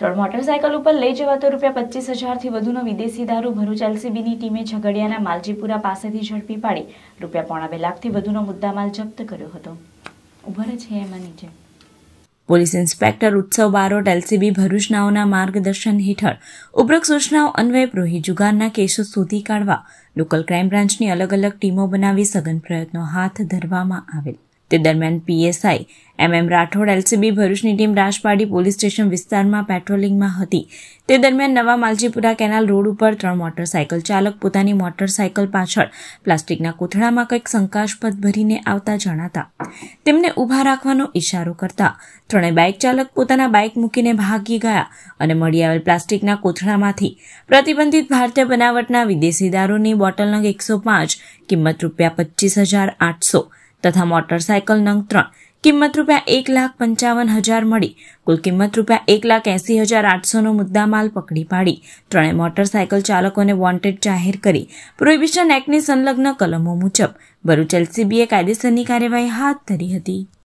ત્રણ મોટરસાયકલ ઉપર લઈ જવાતો રૂપિયા પચીસ હજારથી વધુનો વિદેશી દારૂ ભરૂચ એલસીબીની ટીમે ઝઘડિયાના માલજીપુરા પાસેથી ઝડપી પાડી રૂપિયા પોણા બે લાખથી વધુનો મુદ્દામાલ જપ્ત કર્યો હતો ઉભર છે એમાં નીચે પોલીસ ઇન્સ્પેક્ટર ઉત્સવ બારોટ એલસીબી ભરૂચનાઓના માર્ગદર્શન હેઠળ ઉપરોક્ત સૂચનાઓ અન્વયે પ્રોહી જુગારના કેસો શોધી કાઢવા લોકલ ક્રાઇમ બ્રાન્ચની અલગ અલગ ટીમો બનાવી સઘન પ્રયત્નો હાથ ધરવામાં આવેલ તે દરમિયાન PSI M M Rathod LCB ભરૂચની ટીમ રાજપાડી પોલીસ સ્ટેશન વિસ્તારમાં પેટ્રોલિંગમાં હતી તે દરમિયાન નવા માલજીપુરા કેનાલ રોડ ઉપર ત્રણ મોટરસાયકલ ચાલક પોતાની મોટરસાયકલ પાછળ પ્લાસ્ટિકના કોથળામાં કંઈક શંકાસ્પદ ભરીને આવતા જણાતા તેમને ઊભા રાખવાનો ઇશારો કરતા ત્રણેય બાઇક ચાલક પોતાના બાઇક મૂકીને ભાગી ગયા અને મળી આવેલ પ્લાસ્ટિકના કોથળામાંથી પ્રતિબંધિત ભારતીય બનાવટના વિદેશી દારૂની બોટલનો એકસો પાંચ કિંમત રૂપિયા પચીસ હજાર આઠસો તથા મોટરસાયકલ નંગ ત્રણ કિંમત રૂપિયા એક લાખ પંચાવન હજાર મળી કુલ કિંમત રૂપિયા એક લાખ એસી હજાર આઠસોનો મુદ્દા માલ પકડી પાડી ત્રણે મોટરસાયકલ ચાલકોને વોન્ટેડ જાહેર કરી પ્રોહિબિશન એક્ટની સંલગ્ન કલમો મુજબ ભરૂચ એલસીબીએ કાયદેસરની કાર્યવાહી હાથ ધરી હતી